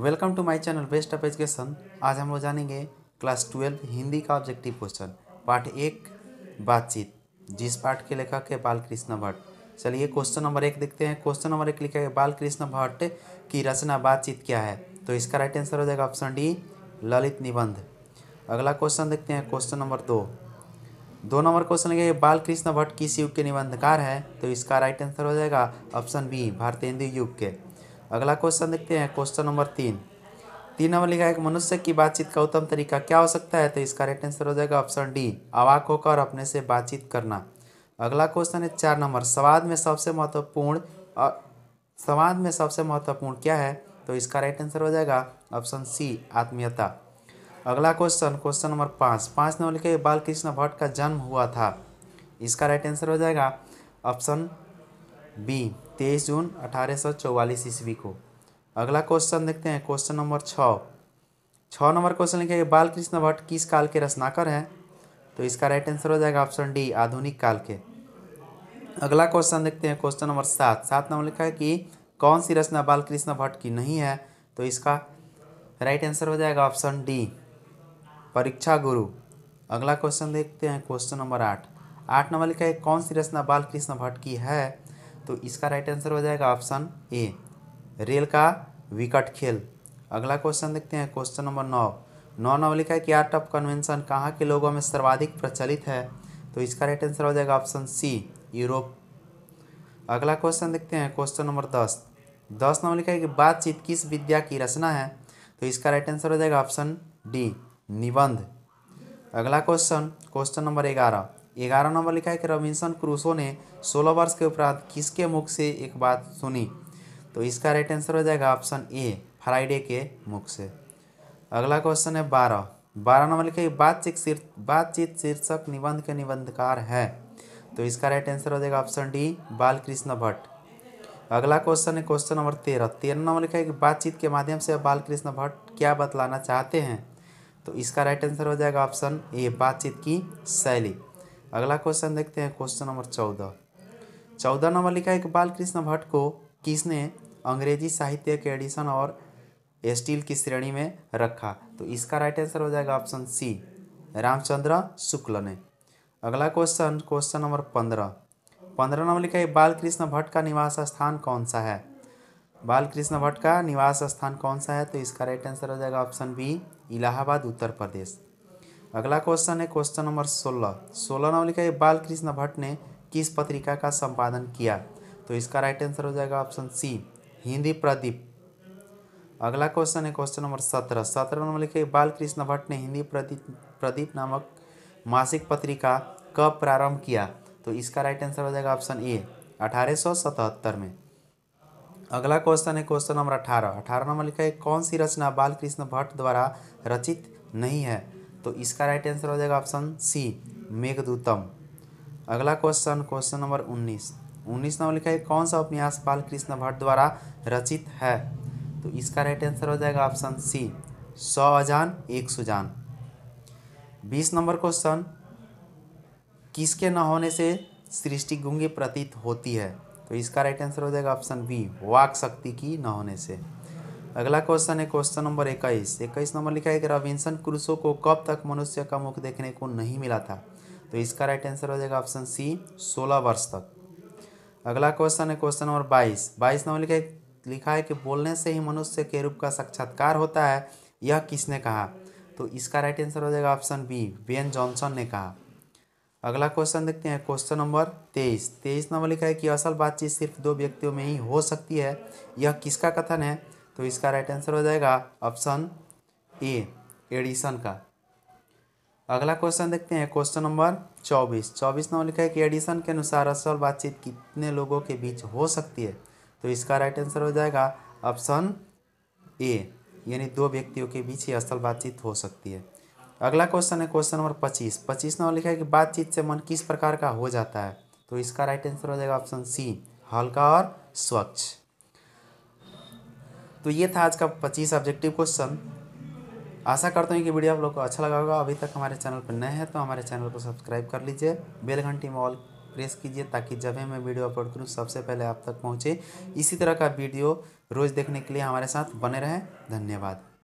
welcome to my channel best of education आज हम लोग जानेंगे क्लास ट्वेल्व हिंदी का ऑब्जेक्टिव क्वेश्चन पाठ एक बातचीत जिस पाठ के लेखक है बालकृष्ण भट्ट चलिए क्वेश्चन नंबर एक देखते हैं क्वेश्चन नंबर एक लिखा है बालकृष्ण भट्ट की रचना बातचीत क्या है तो इसका राइट आंसर हो जाएगा ऑप्शन डी ललित निबंध अगला क्वेश्चन देखते हैं क्वेश्चन नंबर दो दो नंबर क्वेश्चन है बालकृष्ण भट्ट किस युग के निबंधकार है तो इसका राइट आंसर हो जाएगा ऑप्शन बी भारतेंदु युग के अगला क्वेश्चन देखते हैं क्वेश्चन नंबर तीन तीन नंबर लिखा है कि मनुष्य की बातचीत का उत्तम तरीका क्या हो सकता है तो इसका राइट आंसर हो जाएगा ऑप्शन डी अवाक होकर अपने से बातचीत करना अगला क्वेश्चन है चार नंबर संवाद में सबसे महत्वपूर्ण संवाद में सबसे महत्वपूर्ण क्या है तो इसका राइट आंसर हो जाएगा ऑप्शन सी आत्मीयता अगला क्वेश्चन क्वेश्चन नंबर पाँच पाँच नंबर लिखे बालकृष्ण भट्ट का जन्म हुआ था इसका राइट आंसर हो जाएगा ऑप्शन बी तेईस जून अठारह सौ चौवालीस ईस्वी को अगला क्वेश्चन देखते हैं क्वेश्चन नंबर छः छः नंबर क्वेश्चन लिखे बाल कृष्ण भट्ट किस काल के रचनाकर हैं तो इसका राइट आंसर हो जाएगा ऑप्शन डी आधुनिक काल के अगला क्वेश्चन देखते हैं क्वेश्चन नंबर सात सात नंबर लिखा है कि कौन सी रचना बाल कृष्ण भट्ट की नहीं है तो इसका राइट आंसर हो जाएगा ऑप्शन डी परीक्षा गुरु अगला क्वेश्चन देखते हैं क्वेश्चन नंबर आठ आठ नंबर लिखा है कौन सी रचना बाल कृष्ण भट्ट की है तो इसका राइट आंसर हो जाएगा ऑप्शन ए रेल का विकट खेल अगला क्वेश्चन देखते हैं क्वेश्चन नंबर नौ नौ है की आर्ट ऑफ कन्वेंशन कहाँ के लोगों में सर्वाधिक प्रचलित है तो इसका राइट आंसर हो जाएगा ऑप्शन सी यूरोप अगला क्वेश्चन देखते हैं क्वेश्चन नंबर दस दस है की बातचीत किस विद्या की रचना है तो इसका राइट आंसर हो जाएगा ऑप्शन डी निबंध अगला क्वेश्चन क्वेश्चन नंबर ग्यारह ग्यारह नंबर लिखा है कि रविंसन क्रूसो ने सोलह वर्ष के उपरांत किसके मुख से एक बात सुनी तो इसका राइट आंसर हो जाएगा ऑप्शन ए फ्राइडे के मुख से अगला क्वेश्चन है बारह बारह नंबर लिखा है बातचीत बातचीत शीर्षक निबंध के निबंधकार है तो इसका राइट आंसर हो जाएगा ऑप्शन डी बालकृष्ण भट्ट अगला क्वेश्चन है क्वेश्चन नंबर तेरह तेरह नंबर लिखा है कि बातचीत के माध्यम से बालकृष्ण भट्ट क्या बतलाना चाहते हैं तो इसका राइट आंसर हो जाएगा ऑप्शन ए बातचीत की शैली अगला क्वेश्चन देखते हैं क्वेश्चन नंबर चौदह चौदह नंबर लिखा है इकबाल कृष्ण भट्ट को किसने अंग्रेजी साहित्य के एडिशन और स्टील की श्रेणी में रखा तो इसका राइट आंसर हो जाएगा ऑप्शन सी रामचंद्र शुक्ल ने अगला क्वेश्चन क्वेश्चन नंबर पंद्रह पंद्रह नंबर लिखा है बाल कृष्ण भट्ट का निवास स्थान कौन सा है बाल कृष्ण भट्ट का निवास स्थान कौन सा है तो इसका राइट आंसर हो जाएगा ऑप्शन बी इलाहाबाद उत्तर प्रदेश अगला क्वेश्चन है क्वेश्चन नंबर सोलह सोलह नंबर लिखा है बालकृष्ण भट्ट ने किस पत्रिका का संपादन किया तो इसका राइट आंसर हो जाएगा ऑप्शन सी हिंदी प्रदीप अगला क्वेश्चन है क्वेश्चन नंबर सत्रह सत्रह नंबर लिखे बाल भट्ट ने हिंदी प्रदीप प्रदीप नामक मासिक पत्रिका कब प्रारंभ किया तो इसका राइट आंसर हो जाएगा ऑप्शन ए अठारह में अगला क्वेश्चन है क्वेश्चन नंबर अठारह अठारह नंबर लिखा है कौन सी रचना बाल कृष्ण भट्ट द्वारा रचित नहीं है तो इसका राइट आंसर हो जाएगा ऑप्शन सी मेघदूतम अगला क्वेश्चन क्वेश्चन नंबर उन्नीस उन्नीस नंबर लिखा है कौन सा उपन्यास पाल कृष्ण भट्ट द्वारा रचित है तो इसका राइट आंसर हो जाएगा ऑप्शन सी सौ अजान एक सुजान बीस नंबर क्वेश्चन किसके न होने से सृष्टि गुंगी प्रतीत होती है तो इसका राइट आंसर हो जाएगा ऑप्शन बी वाक शक्ति की न होने से अगला क्वेश्चन है क्वेश्चन नंबर इक्कीस इक्कीस नंबर लिखा है कि रविंसन क्रूसो को कब तक मनुष्य का मुख देखने को नहीं मिला था तो इसका राइट आंसर हो जाएगा ऑप्शन सी सोलह वर्ष तक अगला क्वेश्चन है क्वेश्चन नंबर बाईस बाईस नंबर लिखा है लिखा है कि बोलने से ही मनुष्य के रूप का साक्षात्कार होता है यह किसने कहा तो इसका राइट आंसर हो जाएगा ऑप्शन बी बेन जॉनसन ने कहा अगला क्वेश्चन देखते हैं क्वेश्चन नंबर तेईस तेईस नंबर लिखा है कि असल बातचीत सिर्फ दो व्यक्तियों में ही हो सकती है यह किसका कथन है तो इसका राइट आंसर हो जाएगा ऑप्शन ए एडिशन का अगला क्वेश्चन देखते हैं क्वेश्चन नंबर चौबीस चौबीस नंबर लिखा है कि एडिशन के अनुसार असल बातचीत कितने लोगों के बीच हो सकती है तो इसका राइट आंसर हो जाएगा ऑप्शन ए यानी दो व्यक्तियों के बीच ही असल बातचीत हो सकती है अगला क्वेश्चन है क्वेश्चन नंबर पच्चीस पच्चीस नंबर लिखा है कि बातचीत से मन किस प्रकार का हो जाता है तो इसका राइट आंसर हो जाएगा ऑप्शन सी हल्का और स्वच्छ तो ये था आज का पच्चीस ऑब्जेक्टिव क्वेश्चन आशा करता हूँ कि वीडियो आप लोग को अच्छा लगा होगा अभी तक हमारे चैनल पर नए हैं तो हमारे चैनल को सब्सक्राइब कर लीजिए बेल घंटी मॉल प्रेस कीजिए ताकि जब भी मैं वीडियो अपलोड करूँ सबसे पहले आप तक पहुँचे इसी तरह का वीडियो रोज़ देखने के लिए हमारे साथ बने रहें धन्यवाद